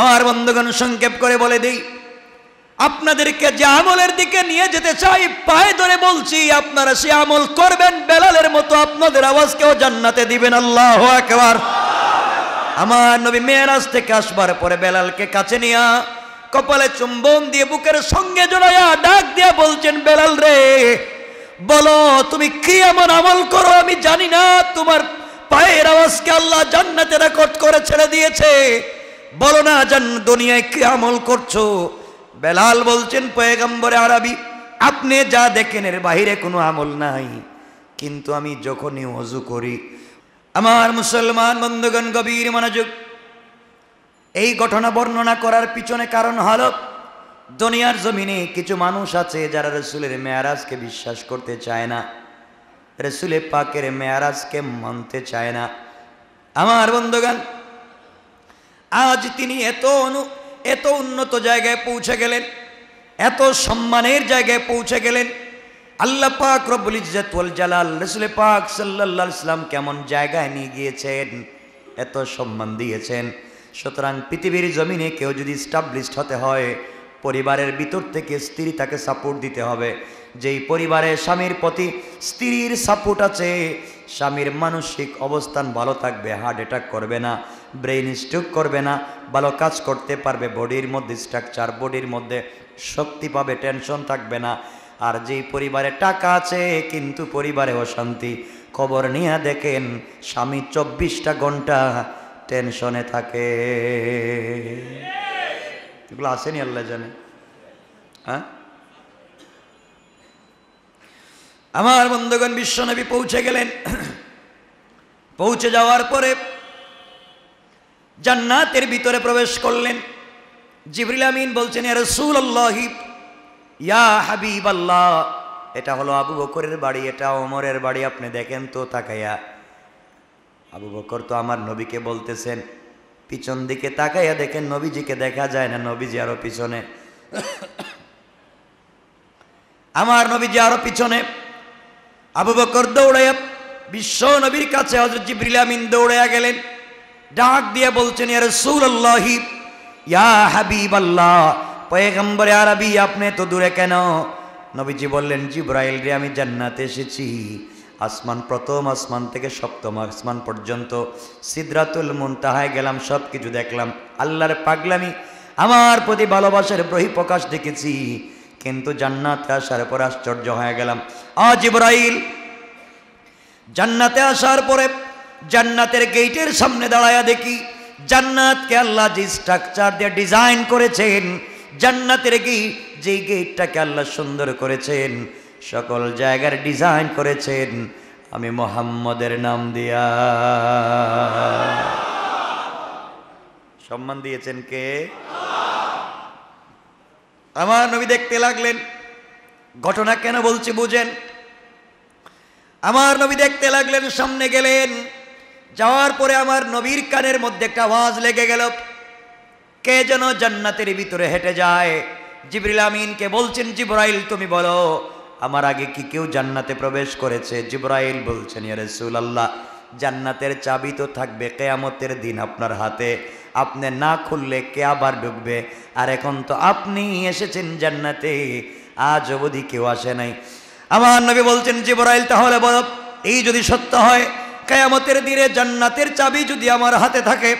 আমার বন্ধুগণ সংক্ষেপ করে বলে দিই আপনাদেরকে যে আমলের দিকে নিয়ে যেতে চাই পায়ে ধরে বলছি আপনারা সে আমল করবেন বেলালের মতো আপনাদের আওয়াজকেও জান্নাতে দিবেন আল্লাহ একবার আমার নবী মেয়েরাজ থেকে আসবার পরে বেলালকে কাছে নিয়া কপালে চুম্বন দিয়ে বুকের সঙ্গে জোড়াইয়া ডাক দিয়া বলছেন বেলাল রে বলো তুমি কি এমন আমল করো আমি জানি না তোমার পায়ের আওয়াজকে আল্লাহ জান্নাতে রেকর্ড করে ছেড়ে দিয়েছে বলো না জান দুনিয়ায় কে আমল করছো বেলাল বলছেন পয়গম্বরে আরবি আপনি যা দেখেন এর বাহিরে কোনো আমল নাই কিন্তু আমি যখনই অজু করি আমার মুসলমান বন্ধুগণ গভীর মনোযোগ এই ঘটনা বর্ণনা করার পিছনে কারণ হল দুনিয়ার জমিনে কিছু মানুষ আছে যারা রসুলের মেয়ারাজকে বিশ্বাস করতে চায় না রসুলে পাকের মেয়ারাজকে মানতে চায় না আমার বন্ধুগণ আজ তিনি এত অনু এত উন্নত জায়গায় পৌঁছে গেলেন এত সম্মানের জায়গায় পৌঁছে গেলেন আল্লাহ পাক রবুল ইজাতুল জালাল রসুল পাক সাল্লা ইসলাম কেমন জায়গায় নিয়ে গিয়েছেন এত সম্মান দিয়েছেন সুতরাং পৃথিবীর জমিনে কেউ যদি স্টাবলিশড হতে হয় পরিবারের ভিতর থেকে স্ত্রী তাকে সাপোর্ট দিতে হবে যেই পরিবারে স্বামীর প্রতি স্ত্রীর সাপোর্ট আছে স্বামীর মানসিক অবস্থান ভালো থাকবে হার্ট অ্যাটাক করবে না ব্রেইন স্ট্রোক করবে না ভালো কাজ করতে পারবে বডির মধ্যে স্ট্রাকচার বডির মধ্যে শক্তি পাবে টেনশন থাকবে না আর যেই পরিবারে টাকা আছে কিন্তু পরিবারে অশান্তি খবর নিয়ে দেখেন স্বামী চব্বিশটা ঘন্টা টেনশনে থাকে এগুলো আসেনি আল্লাহ জানে হ্যাঁ আমার বন্ধুগণ বিশ্বনবী পৌঁছে গেলেন পৌঁছে যাওয়ার পরে জান্নাতের ভিতরে প্রবেশ করলেন জিবরিল আমিন বলছেন রসুল আল্লাহ ইয়া হাবিব আল্লাহ এটা হলো আবু বকরের বাড়ি এটা অমরের বাড়ি আপনি দেখেন তো তাকাইয়া আবু বকর তো আমার নবীকে বলতেছেন পিছন দিকে তাকাইয়া দেখেন নবীজিকে দেখা যায় না নবীজি আরো পিছনে আমার নবীজি আরো পিছনে আবু বকর দৌড়াইয়া বিশ্ব নবীর কাছে হজরত জিব্রিল আমিন দৌড়াইয়া গেলেন ডাক দিয়ে বলছেন সুর সুরল্লাহি ইয়া হাবিব আল্লাহ পয়েগম্বরে আরবি আপনি তো দূরে কেন নবীজি বললেন জিব্রাইল রে আমি জান্নাতে এসেছি আসমান প্রথম আসমান থেকে সপ্তম আসমান পর্যন্ত সিদ্রাতুল মুনতাহায় গেলাম সব কিছু দেখলাম আল্লাহর পাগলামি আমার প্রতি ভালোবাসার বহিঃপ্রকাশ দেখেছি কিন্তু জান্নাতে আসার পরে আশ্চর্য হয়ে গেলাম আজ ইব্রাহিল জান্নাতে আসার পরে জান্নাতের গেইটের সামনে দাঁড়ায়া দেখি জান্নাতকে আল্লাহ যে স্ট্রাকচার দিয়ে ডিজাইন করেছেন জান্নাতের কি যেই গেটটাকে আল্লাহ সুন্দর করেছেন সকল জায়গার ডিজাইন করেছেন আমি মোহাম্মদের নাম দিয়া সম্মান দিয়েছেন কে আমার নবী দেখতে লাগলেন ঘটনা কেন বলছি বুঝেন আমার নবী দেখতে লাগলেন সামনে গেলেন যাওয়ার পরে আমার নবীর কানের মধ্যে একটা আওয়াজ লেগে গেল কে যেন জান্নাতের ভিতরে হেঁটে যায় জিবরিল আমিনকে বলছেন জিব্রাইল তুমি বলো আমার আগে কি কেউ জান্নাতে প্রবেশ করেছে জিব্রাইল বলছেন ইয়ারে সুল আল্লাহ জান্নাতের চাবি তো থাকবে কেয়ামতের দিন আপনার হাতে আপনি না খুললে কে আবার ঢুকবে আর এখন তো আপনি এসেছেন জান্নাতে আজ অবধি কেউ আসে নাই আমার নবী বলছেন জিবরাইল তাহলে বল এই যদি সত্য হয় কেয়ামতের দিনে জান্নাতের চাবি যদি আমার হাতে থাকে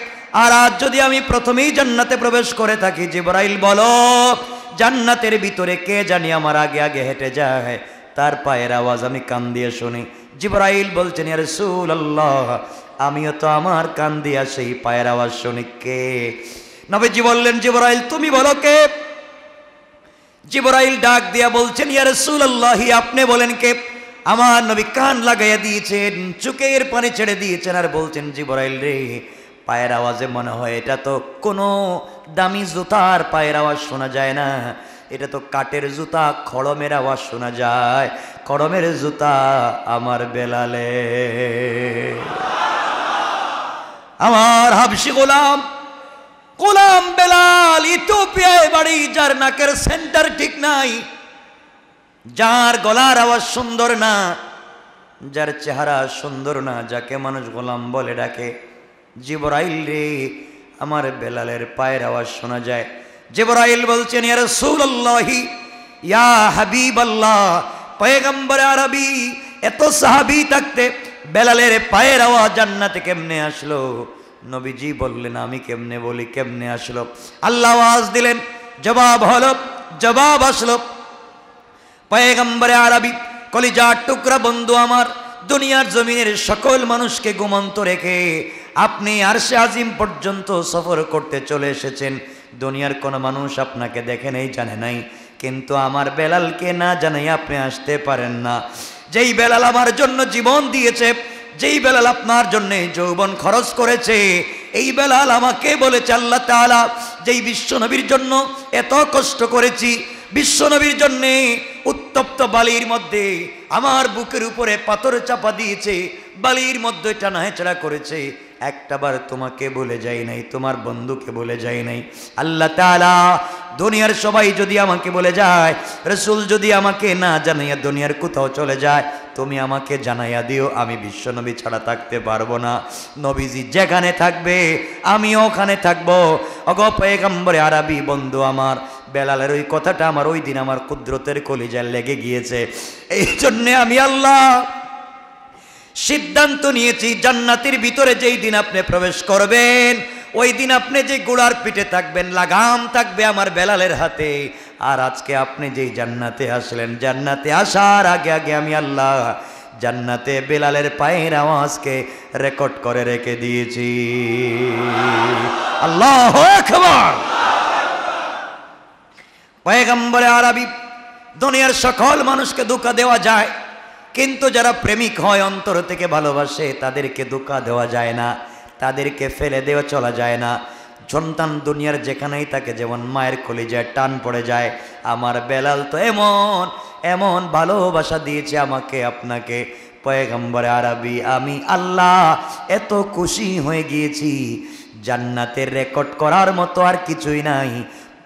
আর আজ যদি আমি প্রথমেই জান্নাতে প্রবেশ করে থাকি জিবরাইল বলো জান্নাতের ভিতরে কে জানি আমার আগে আগে হেঁটে যায় তার পায়ের আওয়াজ আমি কান দিয়ে শুনি জিবরাইল বলছেন ইয়ার সুল আল্লাহ আমিও তো আমার কান দিয়া সেই পায়ের আওয়াজ শুনি কে নবীজি বললেন জিবরাইল তুমি বলো কে জিবরাইল ডাক দিয়া বলছেন ইয়া রাসূলুল্লাহি আপনি বলেন কে আমার নবী কান লাগাইয়া দিয়েছেন চুকের পানি ছেড়ে দিয়েছেন আর বলছেন জিবরাইল রে পায়ের আওয়াজে মনে হয় এটা তো কোনো দামি জুতার পায়ের আওয়াজ শোনা যায় না এটা তো কাটের জুতা খড়মের আওয়াজ শোনা যায় খড়মের জুতা আমার বেলালে আমার হাবসি গোলাম গোলাম বেলাল ইথোপিয়ায় বাড়ি যার নাকের সেন্টার ঠিক নাই যার গলার আওয়াজ সুন্দর না যার চেহারা সুন্দর না যাকে মানুষ গোলাম বলে ডাকে জিবরাইল রে আমার বেলালের পায়ের আওয়াজ শোনা যায় জিবরাইল বলছেন ইয়ার সুল্লাহি ইয়া হাবিব আল্লাহ পয়গম্বর আরবি এত সাহাবি থাকতে বেলালের পায়ের আওয়াজ জান্নাতে কেমনে আসলো নবীজি বললেন আমি কেমনে বলি কেমনে আসলো আল্লাহ আওয়াজ দিলেন জবাব হলো জবাব আসলো পয়েগম্বরে আরবি কলিজা টুকরা বন্ধু আমার দুনিয়ার জমিনের সকল মানুষকে গুমন্ত রেখে আপনি আরশে আজিম পর্যন্ত সফর করতে চলে এসেছেন দুনিয়ার কোনো মানুষ আপনাকে দেখে নেই জানে নাই কিন্তু আমার বেলালকে না জানাই আপনি আসতে পারেন না যেই বেলাল আমার জন্য জীবন দিয়েছে যেই বেলাল আপনার জন্যে যৌবন খরচ করেছে এই বেলাল আমাকে বলেছে আল্লাহ তালা যেই বিশ্বনবীর জন্য এত কষ্ট করেছি বিশ্বনবীর জন্যে উত্তপ্ত বালির মধ্যে আমার বুকের উপরে পাথর চাপা দিয়েছে বালির মধ্যে টানাহেচড়া করেছে একটাবার তোমাকে বলে যাই নাই তোমার বন্ধুকে বলে যাই নাই আল্লাহ তালা দুনিয়ার সবাই যদি আমাকে বলে যায় রসুল যদি আমাকে না জানাইয়া দুনিয়ার কোথাও চলে যায় তুমি আমাকে জানাইয়া দিও আমি বিশ্বনবী ছাড়া থাকতে পারবো না নবীজি যেখানে থাকবে আমি ওখানে থাকবো অগ পেগম্বরে আরবি বন্ধু আমার বেলালের ওই কথাটা আমার ওই দিন আমার কুদ্রতের কলিজায় লেগে গিয়েছে এই জন্যে আমি আল্লাহ সিদ্ধান্ত নিয়েছি জান্নাতির ভিতরে যেই দিন আপনি প্রবেশ করবেন ওই দিন আপনি যে গোড়ার পিঠে থাকবেন লাগাম থাকবে আমার বেলালের হাতে আর আজকে আপনি যেই জান্নাতে আসলেন জান্নাতে আসার আগে আগে আমি আল্লাহ জান্নাতে বেলালের পায়ের আওয়াজকে রেকর্ড করে রেখে দিয়েছি আল্লাহ খবর পয়গম্বরে আরবি দুনিয়ার সকল মানুষকে ধোকা দেওয়া যায় কিন্তু যারা প্রেমিক হয় অন্তর থেকে ভালোবাসে তাদেরকে ধোকা দেওয়া যায় না তাদেরকে ফেলে দেওয়া চলা যায় না সন্তান দুনিয়ার যেখানেই তাকে যেমন মায়ের যায় টান পড়ে যায় আমার বেলাল তো এমন এমন ভালোবাসা দিয়েছে আমাকে আপনাকে পয়েগম্বরে আরবি আমি আল্লাহ এত খুশি হয়ে গিয়েছি জান্নাতের রেকর্ড করার মতো আর কিছুই নাই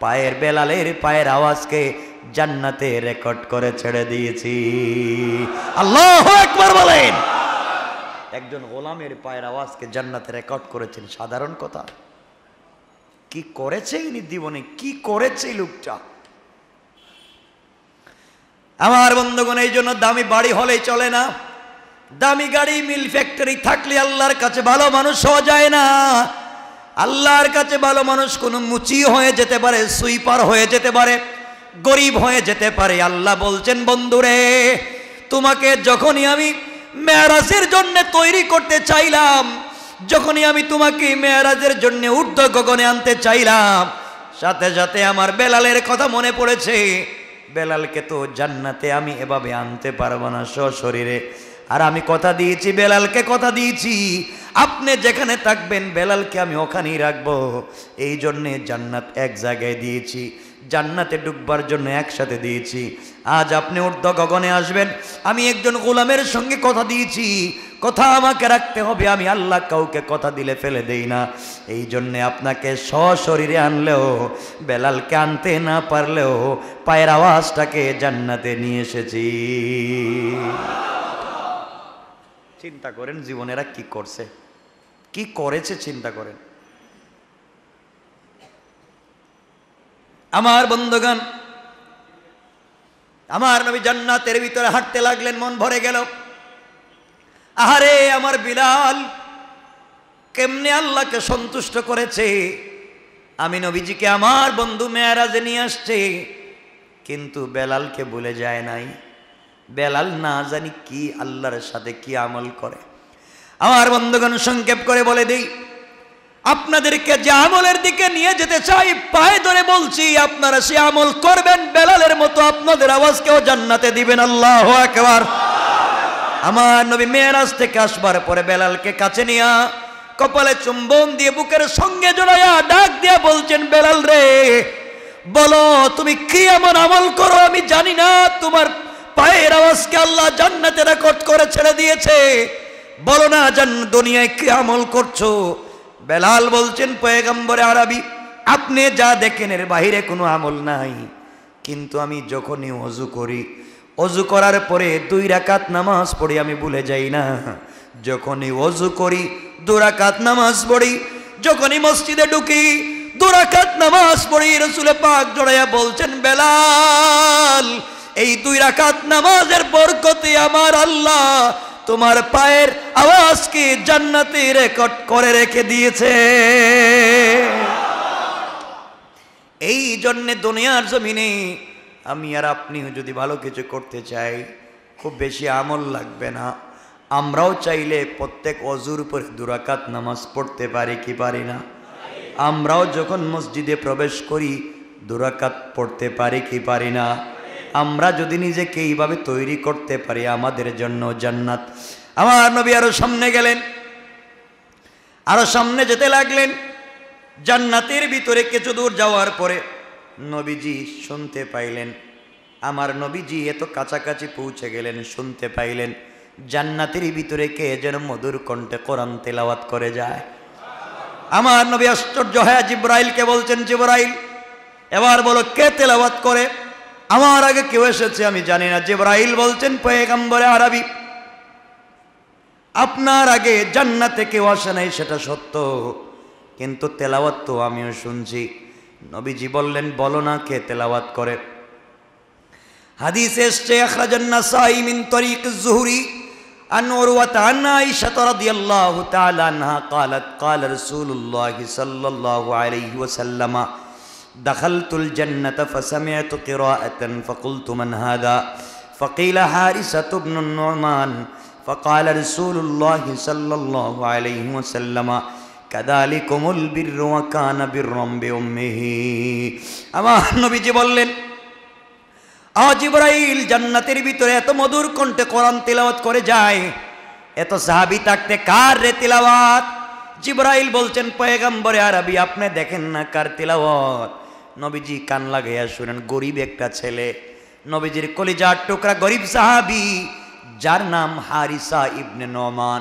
পায়ের বেলালের পায়ের আওয়াজকে জান্নাতে রেকর্ড করে ছেড়ে দিয়েছি আল্লাহ একবার বলেন একজন গোলামের পায়ের আওয়াজকে জান্নাতে রেকর্ড করেছেন সাধারণ কথা কি করেছে ইনি জীবনে কি করেছে লোকটা আমার বন্ধুগণ এই জন্য দামি বাড়ি হলেই চলে না দামি গাড়ি মিল ফ্যাক্টরি থাকলে আল্লাহর কাছে ভালো মানুষ হওয়া যায় না আল্লাহর কাছে ভালো মানুষ কোনো মুচি হয়ে যেতে পারে সুইপার হয়ে যেতে পারে গরিব হয়ে যেতে পারে আল্লাহ বলছেন বন্ধুরে তোমাকে যখনই আমি মেয়ারাজের জন্য তৈরি করতে চাইলাম যখনই আমি তোমাকে মেয়ারাজের জন্য ঊর্ধ্ব গগনে আনতে চাইলাম সাথে সাথে আমার বেলালের কথা মনে পড়েছে বেলালকে তো জান্নাতে আমি এভাবে আনতে পারবো না সশরীরে আর আমি কথা দিয়েছি বেলালকে কথা দিয়েছি আপনি যেখানে থাকবেন বেলালকে আমি ওখানেই রাখবো এই জন্যে জান্নাত এক জায়গায় দিয়েছি জান্নাতে ডুববার জন্য একসাথে দিয়েছি আজ আপনি ঊর্ধ্ব গগনে আসবেন আমি একজন গোলামের সঙ্গে কথা দিয়েছি কথা আমাকে রাখতে হবে আমি আল্লাহ কাউকে কথা দিলে ফেলে দেই না এই জন্যে আপনাকে সশরীরে আনলেও বেলালকে আনতে না পারলেও পায়ের আওয়াজটাকে জান্নাতে নিয়ে এসেছি চিন্তা করেন জীবনেরা কি করছে কি করেছে চিন্তা করেন আমার বন্ধুগণ আমার নবী জান্নাতের ভিতরে হাঁটতে লাগলেন মন ভরে গেল আহারে আমার বিলাল কেমনে আল্লাহকে সন্তুষ্ট করেছে আমি নবীজিকে আমার বন্ধু মেয়ারাজে নিয়ে আসছে কিন্তু বেলালকে বলে যায় নাই বেলাল না জানি কি আল্লাহর সাথে কি আমল করে আমার বন্ধুগণ সংক্ষেপ করে বলে দিই আপনাদেরকে যে আমলের দিকে নিয়ে যেতে চাই পায়ে ধরে বলছি আপনারা সে আমল করবেন বেলালের মতো আপনাদের আওয়াজকেও জান্নাতে দিবেন আল্লাহ একবার আমার নবী মেয়েরাজ থেকে আসবার পরে বেলালকে কাছে নিয়া কপালে চুম্বন দিয়ে বুকের সঙ্গে জড়াইয়া ডাক দিয়া বলছেন বেলাল রে বলো তুমি কি এমন আমল করো আমি জানি না তোমার পায়ের আওয়াজকে আল্লাহ জান্নাতে রেকর্ড করে ছেড়ে দিয়েছে বলো না জান দুনিয়ায় কি আমল করছো বেলাল বলছেন পয়গম্বরে আরবি আপনি যা দেখেন এর বাহিরে কোনো আমল নাই কিন্তু আমি যখনই অজু করি অজু করার পরে দুই রাকাত নামাজ পড়ি আমি ভুলে যাই না যখনই অজু করি দুরাকাত নামাজ পড়ি যখনই মসজিদে ঢুকি দুরাকাত নামাজ পড়ি রসুলে পাক জড়াইয়া বলছেন বেলাল এই দুই রাকাত নামাজের বরকতে আমার আল্লাহ তোমার পায়ের আওয়াজকে জান্নাতি রেকর্ড করে রেখে দিয়েছে এই জন্যে দুনিয়ার জমিনে আমি আর আপনি যদি ভালো কিছু করতে চাই খুব বেশি আমল লাগবে না আমরাও চাইলে প্রত্যেক অজুর উপরে দুরাকাত নামাজ পড়তে পারি কি পারি না আমরাও যখন মসজিদে প্রবেশ করি দুরাকাত পড়তে পারি কি পারি না আমরা যদি নিজেকে এইভাবে তৈরি করতে পারি আমাদের জন্য জান্নাত আমার নবী আরও সামনে গেলেন আরও সামনে যেতে লাগলেন জান্নাতের ভিতরে কিছু দূর যাওয়ার পরে নবীজি শুনতে পাইলেন আমার নবীজি এত কাছাকাছি পৌঁছে গেলেন শুনতে পাইলেন জান্নাতের ভিতরে কে যেন মধুর কণ্ঠে কোরআন তেলাওয়াত করে যায় আমার নবী আশ্চর্য হ্যাঁ জিব্রাইলকে বলছেন জিব্রাইল এবার বলো কে তেলাওয়াত করে আমার আগে কেউ এসেছে আমি জানি না জেব্রাইল বলছেন পয়েগম্বরে আরবি আপনার আগে জান্নাতে কেউ আসে নাই সেটা সত্য কিন্তু তেলাওয়াত তো আমিও শুনছি নবীজি বললেন বলো না কে তেলাওয়াত করে হাদিস এসছে আখরাজান্না সাইমিন তরিক জুহরি عن عروة عن عائشة رضي الله تعالى عنها قالت قال رسول الله صلى الله دخلت الجنة فسمعت قراءة فقلت من هذا فقيل حارسة بن النعمان فقال رسول الله صلى الله عليه وسلم كذلكم البر وكان برا بأمه أما النبي বললেন আজ ইব্রাহিম জান্নাতের ভিতরে এত মধুর কণ্ঠে কোরআন তেলাওয়াত করে যায় এত সাহাবি থাকতে কার রে তেলাওয়াত জিব্রাইল বলছেন পয়গম্বরে আরবি আপনি দেখেন না কার তেলাওয়াত নবীজি কান লাগাইয়া শুনেন গরিব একটা ছেলে নবীজির কলিজার টুকরা গরিব সাহাবি যার নাম হারিসা ইবনে নমান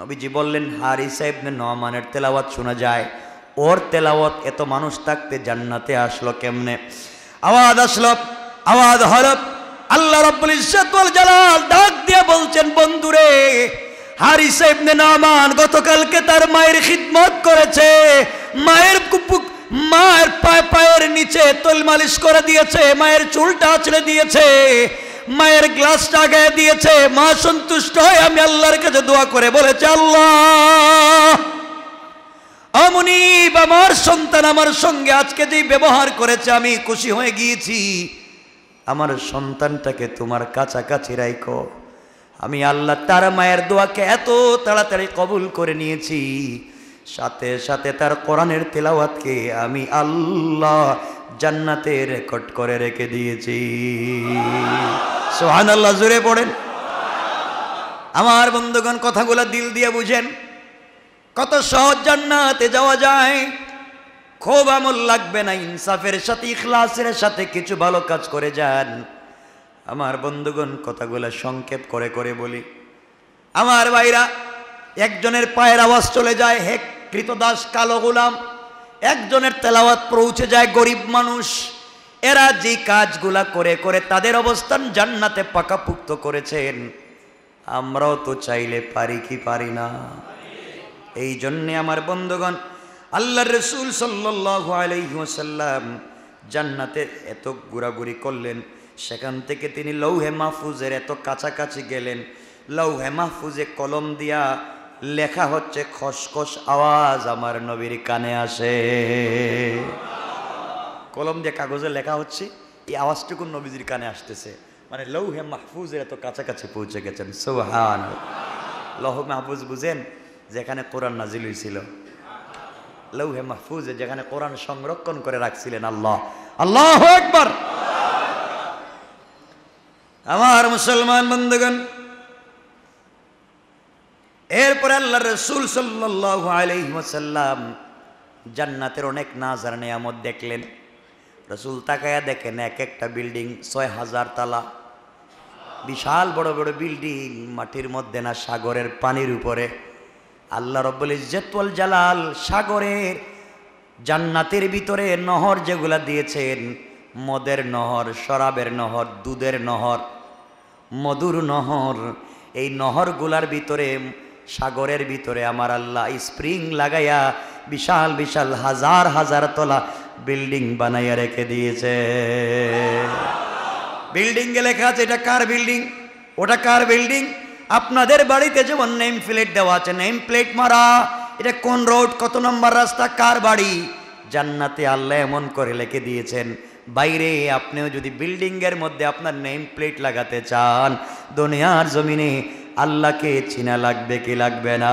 নবীজি বললেন হারিসা ইবনে নমানের তেলাওয়াত শোনা যায় ওর তেলাওয়াত এত মানুষ থাকতে জান্নাতে আসলো কেমনে আওয়াজ আসল আওয়াজ হরফ আল্লাহ রব্বুল ইজ্জাতুল জালাল ডাক দিয়ে বলছেন বন্ধুরে হারিসা ইবনে নমান গতকালকে তার মায়ের খিদমত করেছে মায়ের কুপুক মায়ের পায়ে পায়ের নিচে তোল মালিশ করে দিয়েছে মায়ের চুলটা ছেড়ে দিয়েছে মায়ের গ্লাসটা গায়ে দিয়েছে মা সন্তুষ্ট হয়ে আমি আল্লাহর কাছে দোয়া করে বলেছে আল্লাহ আমনি আমার সন্তান আমার সঙ্গে আজকে যেই ব্যবহার করেছে আমি খুশি হয়ে গিয়েছি আমার সন্তানটাকে তোমার কাছাকাছি রাইখো আমি আল্লাহ তার মায়ের দোয়াকে এত তাড়াতাড়ি কবুল করে নিয়েছি সাথে সাথে তার কোরআনের তেলাওয়াতকে আমি আল্লাহ জান্নাতে রেকর্ড করে রেখে দিয়েছি সোহান আল্লাহ জুড়ে পড়েন আমার বন্ধুগণ কথাগুলো দিল দিয়ে বুঝেন কত সহজ জান্নাতে যাওয়া যায় খুব আমল লাগবে না ইনসাফের সাথে ইখলাসের সাথে কিছু ভালো কাজ করে যান আমার বন্ধুগণ কথাগুলো সংক্ষেপ করে করে বলি আমার ভাইরা একজনের পায়ের আওয়াজ চলে যায় হে কৃতদাস কালো গোলাম একজনের তেলাওয়াত পৌঁছে যায় গরিব মানুষ এরা যে কাজগুলা করে করে তাদের অবস্থান জান্নাতে পাকাপুক্ত করেছেন আমরাও তো চাইলে পারি কি পারি না এই জন্যে আমার বন্ধুগণ আল্লাহ রসুল সাল্লাসাল্লাম জান্নাতে এত ঘোরাঘুরি করলেন সেখান থেকে তিনি লৌহে মাহফুজের এত কাছাকাছি গেলেন লৌহে মাহফুজে কলম দিয়া লেখা হচ্ছে খসখস আওয়াজ আমার নবীর কানে আসে কলম দিয়ে কাগজে লেখা হচ্ছে এই আওয়াজটুকু নবীজির কানে আসতেছে মানে লৌহে মাহফুজ এত কাছাকাছি পৌঁছে গেছেন সোহান লৌহ মাহফুজ বুঝেন যেখানে কোরআন নাজিল হয়েছিল হে মাহফুজ যেখানে কোরআন সংরক্ষণ করে রাখছিলেন আল্লাহ আল্লাহ একবার আমার মুসলমান বন্ধুগণ এরপরে আল্লাহ রসুল সাল্লাহ আলহিমসাল্লাম জান্নাতের অনেক নাজার নিয়ামত দেখলেন রসুল তাকায়া দেখেন এক একটা বিল্ডিং ছয় হাজার তালা বিশাল বড় বড় বিল্ডিং মাটির মধ্যে না সাগরের পানির উপরে আল্লাহ রব্বল ইজ্জতুল জালাল সাগরের জান্নাতের ভিতরে নহর যেগুলা দিয়েছেন মদের নহর শরাবের নহর দুধের নহর মধুর নহর এই নহরগুলার ভিতরে সাগরের ভিতরে আমার আল্লাহ স্প্রিং লাগাইয়া বিশাল বিশাল হাজার হাজার তলা বিল্ডিং বানাইয়া রেখে দিয়েছে বিল্ডিংয়ে লেখা আছে এটা কার বিল্ডিং ওটা কার বিল্ডিং আপনাদের বাড়িতে যেমন নেম প্লেট দেওয়া আছে নেম প্লেট মারা এটা কোন রোড কত নম্বর রাস্তা কার বাড়ি জান্নাতে আল্লাহ এমন করে লেখে দিয়েছেন বাইরে আপনিও যদি বিল্ডিংয়ের মধ্যে আপনার নেম প্লেট লাগাতে চান দুনিয়ার জমিনে আল্লাহকে চিনা লাগবে কি লাগবে না